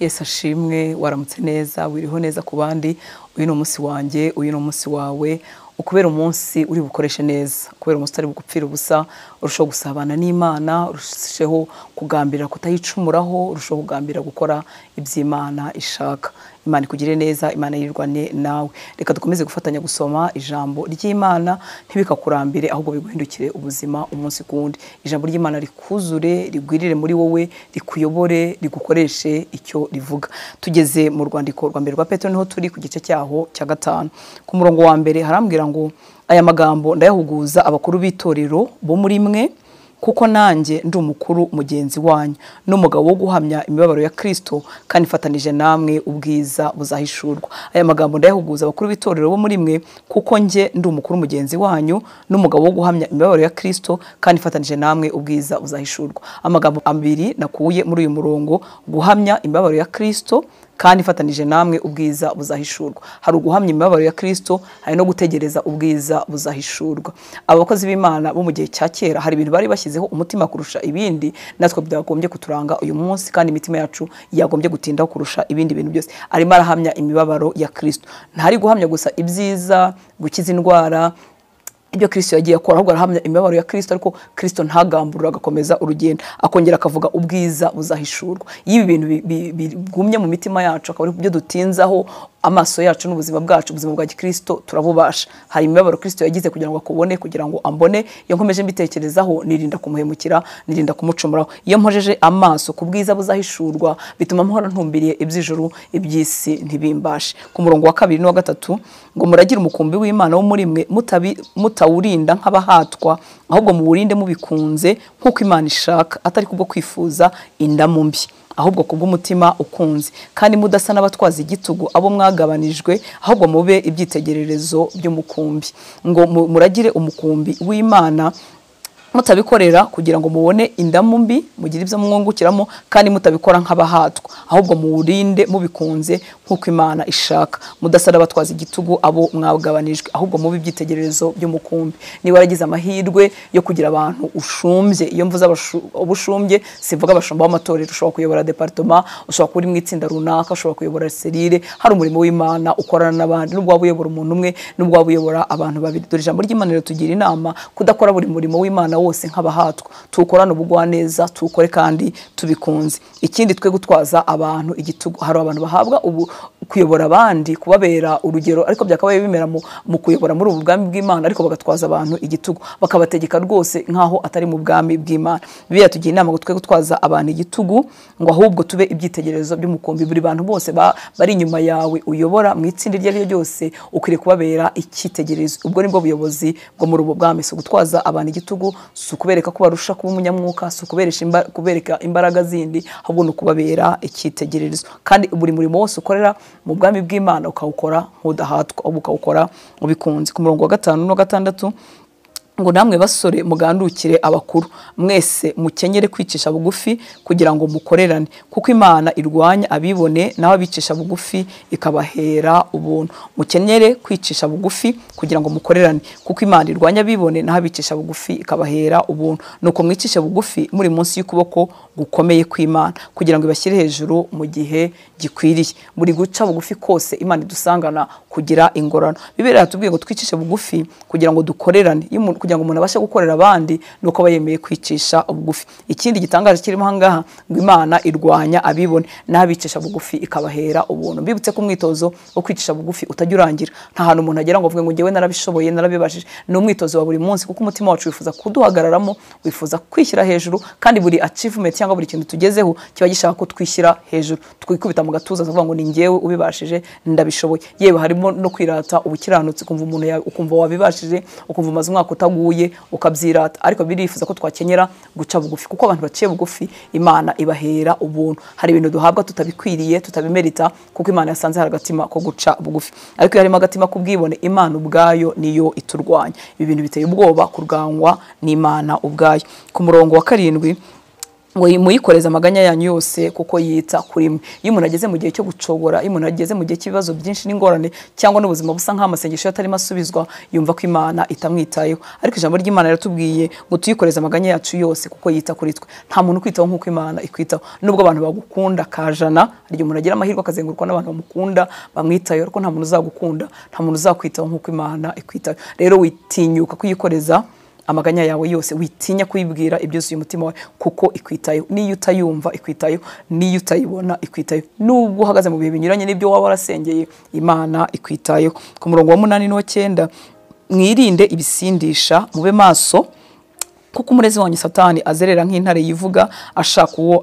yesi ashimwe waramutse neza wiriho neza ku bandi uyu ni umunsi wanjye uyu ni umunsi wawe ukubera umunsi uri bukoreshe neza kubera umunsi utari bugupfira ubusa urushaho gusabana n'imana urusheho kugambirira kutayicumuraho urushaho kugambirira gukora iby'imana ishaka imana ikugire neza imana yirwane nawe reka dukomeze gufatanya gusoma ijambo ry'imana ntibikakurambire ahubwo biguhindukire ubuzima umunsi ku wundi ijambo ry'imana rikuzure rigwirire muri wowe rikuyobore rigukoreshe icyo rivuga tugeze mu rwandiko rwa mbere rwa petero niho turi ku gice cyaho cya gatanu ku murongo wa mbere harambwira ngo aya magambo ndayahuguza abakuru b'itorero bo muri mwe kuko nanjye ndi umukuru mugenzi wanyu n'umugabo wo guhamya imibabaro ya Kristo kandi ifatanije namwe ubwiza buzahishurwa aya magambo ndayahuguza abakuru b'itorero bo muri mwe kuko njye ndi umukuru mugenzi wanyu n'umugabo wo guhamya imibabaro ya Kristo kandi ifatanije namwe ubwiza buzahishurwa amagambo abiri nakuye muri uyu murongo guhamya imibabaro ya Kristo, kandi ifatanije namwe ubwiza buzahishurwa hari uguhamya imibabaro ya kirisito hari no gutegereza ubwiza buzahishurwa abakozi b'imana bo mu gihe cya kera hari ibintu bari bashyizeho umutima kurusha ibindi natwe byagombye kuturanga uyu munsi kandi imitima yacu yagombye gutinda kurusha ibindi bintu byose arimo arahamya imibabaro ya kirisito ntari guhamya gusa ibyiza gukiza indwara ibyo kirisito yagiye akora ahubwo arahamya imibabaro ya Kristo ariko Kristo ntagamburura agakomeza urugendo akongera akavuga ubwiza buzahishurwa iyo ibi bintu bigumye mu mitima yacu akaba ari byo dutinzaho amaso yacu n'ubuzima bwacu ubuzima bwa gikirisito turabubasha hari imibabaro kirisito yagize kugira ngo akubone kugira ngo ambone iyo nkomeje mbitekerezaho nirinda kumuhemukira nirinda kumucumuraho iyo mpojeje amaso ku bwiza buzahishurwa bituma mpora ntumbiriye iby'ijuru iby'isi ntibimbashe ku murongo wa kabiri n'uwa gatatu ngo muragire umukumbi w'imana wo muri mwe mutawurinda nk'abahatwa ahubwo muwurinde mubikunze nk'uko imana ishaka atari kubwo kwifuza indamu mbi ahubwo bw’umutima ukunze kandi mudasa n’abatwazi igitugu abo mwagabanijwe ahubwo mube ibyitegererezo by'umukumbi ngo muragire umukumbi w'imana mutabikorera kugira ngo mubone indamu mbi mugire ibyo mwungukiramo kandi mutabikora nk'abahatwa ahubwo muwurinde mubikunze nk'uko imana ishaka mudasara batwaza igitugu abo mwagabanijwe ahubwo mube ibyitegererezo by'umukumbi niba waragize amahirwe yo kugira abantu ushumbye iyo mvuze abo sivuga abashumba b'amatorero ushobora kuyobora departoma ushobora kuba uri mu itsinda runaka ushobora kuyobora serire hari umurimo w'imana ukorana n'abandi n'ubwo waba uyobora umuntu umwe n'ubwo waba uyobora abantu babiri dore ijambo ry'imana ritugira inama kudakora buri murimo w'imana wose nk'abahatwa ubugwa neza tukore kandi tubikunze ikindi twe gutwaza abantu igitugu hari abantu bahabwa ubu kuyobora abandi kubabera urugero ariko byakabaye bimera mu kuyobora muri ubu bwami bw'imana ariko bagatwaza abantu igitugu bakabategeka rwose nk'aho atari mu bwami bw'imana biriya tugira inama ngo twe gutwaza abantu igitugu ngo ahubwo tube ibyitegererezo by'umukumbi buri bantu bose bari inyuma yawe uyobora mu itsinda iryo ari ryo ryose ukwiriye kubabera icyitegererezo ubwo ni bwo buyobozi bwo muri ubu bwami si gutwaza abantu igitugu si ukubereka ko barusha kuba umunyamwuka si ukubereka imbaraga zindi ahubwo ni ukubabera icyitegererezo kandi buri murimo wose ukorera mu bwami bw'imana ukawukora ntudahatwa ahubwo ukawukora ubikunze ku murongo wa gatanu no gatandatu ngo namwe basore mugandukire abakuru mwese mukenyere kwicisha bugufi kugira ngo mukorerane kuko imana irwanya abibone naho abicisha bugufi ikabahera ubuntu mukenyere kwicisha bugufi kugira ngo mukorerane kuko imana irwanya abibone naho abicisha bugufi ikabahera ubuntu nuko mwicishe bugufi muri munsi y'ukuboko gukomeye kw'imana kugira ngo ibashyire hejuru mu gihe gikwiriye buri guca bugufi kose imana idusangana kugira ingorano bibera tubwiye ngo twicishe bugufi kugira ngo dukorerane kugira ngo umuntu abashe gukorera abandi ni uko aba yemeye kwicisha bugufi ikindi gitangaje kirimo aha ngo imana irwanya abibone n'abicisha bugufi ikabahera ubuntu mbibutse ko umwitozo wo kwicisha bugufi utajya urangira nta hantu umuntu agera ngo avuge ngo ngewe narabishoboye narabibashije ni umwitozo wa buri munsi kuko umutima wacu wifuza kuduhagararamo wifuza kwishyira hejuru kandi buri achievement cyangwa buri kintu tugezeho kiba gishaka ko twishyira hejuru twikubita mu gatuza tuvuga ngo ni ngewe ubibashije ndabishoboye yewe harimo no kwirata ubukiranutsi kumva umuntu ukumva wabibashije ukumva umaze umwaka utagu nguye ukabyirata ariko birifuza ko twakenyera guca bugufi kuko abantu baciye bugufi imana ibahera ubuntu hari ibintu duhabwa tutabikwiriye tutabimerita kuko imana yasanze hari agatima ko guca bugufi ariko iyo harimo agatima k'ubwibone imana ubwayo niyo iturwanya ibi bintu biteye ubwoba kurwanywa n'imana ubwayo ku murongo wa karindwi muyikoreza amaganya yanyu yose kuko yita kuri mwe iyo umuntu ageze mu gihe cyo gucogora iyo umuntu ageze mu gihe cy'ibibazo byinshi n'ingorane cyangwa n'ubuzima busa nk'amasengesho atarimo asubizwa yumva ko imana itamwitayeho ariko ijambo ry'imana riratubwiye ngo tuyikoreze amaganya yacu yose kuko yita kuri twe nta muntu ukwitaho nk'uko imana ikwitaho nubwo abantu bagukunda kajana igihe umuntu agira amahirwe akazengurukwa n'abantu bamukunda bamwitayeho ariko nta muntu uzagukunda nta muntu uzakwitaho nk'uko imana ikwitaho rero witinyuka kuyikoreza amaganya yawe yose witinya kuyibwira ibyuzuye umutima wawe kuko ikwitayeho n'iyo utayumva ikwitayeho n'iyo utayibona ikwitayeho nubwo uhagaze mu bihe binyuranye n'ibyo waba warasengeye imana ikwitayeho ku murongo wa munani n'uwa cyenda mwirinde ibisindisha mube maso kuko umurezi wanyu satani azerera nk'intare yivuga ashaka uwo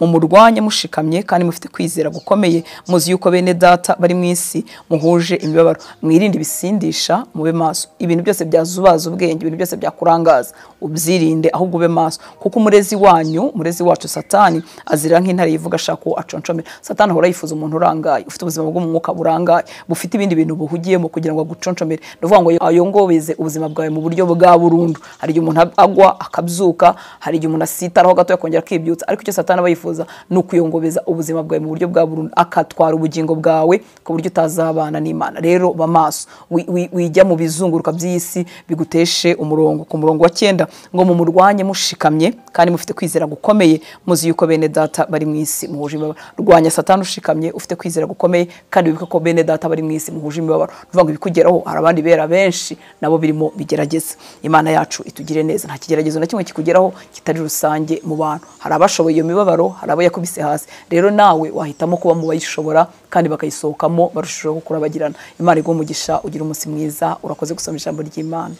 mu murwanya mushikamye kandi mufite kwizera gukomeye muzi yuko bene data bari mu isi muhuje imibabaro mwirinde ibisindisha mube maso ibintu byose byazubaza ubwenge ibintu byose byakurangaza ubyirinde ahubwo ube maso kuko umurezi wanyu umurezi wacu satani azerera nk'intare yivuga ashaka uwo aconshomera satani ahora yifuza umuntu urangaye ufite ubuzima bw'umwuka burangaye bufite ibindi bintu buhugiyemo kugira ngo aguconshomere ni ukuvuga ngo ayongobeze ubuzima bwawe mu buryo bwa burundu hari igihe umuntu agwa akabyuka hari igihe umuntu asitaraho gato yakongera akibyutsa ariko icyo satana aba yifuza ni ukuyongobeza ubuzima bwawe mu buryo bwa burundu akatwara ubugingo bwawe ku buryo utazabana n'imana rero ba maso wijya mu bizunguruka by’isi biguteshe umurongo ku murongo wa cyenda ngo mu mumurwanye mushikamye kandi mufite kwizera gukomeye muzi yuko bene data bari mu isi muhuje imibabaro rwanya satana ushikamye ufite kwizera gukomeye kandi wibuke ko bene data bari mu isi muhuje imibabaro ngo ibikugeraho hari abandi bera benshi nabo birimo bigerageza imana yacu itugire neza gerageza nta kigeragezo na kimwe kikugeraho kitari rusange mu bantu hari abashoboye iyo mibabaro hari abo yakubise hasi rero nawe wahitamo kuba mu bayishobora kandi bakayisohokamo barushijeho kurabagirana. Imana imana umugisha ugira umunsi mwiza urakoze gusoma ijambo ry'imana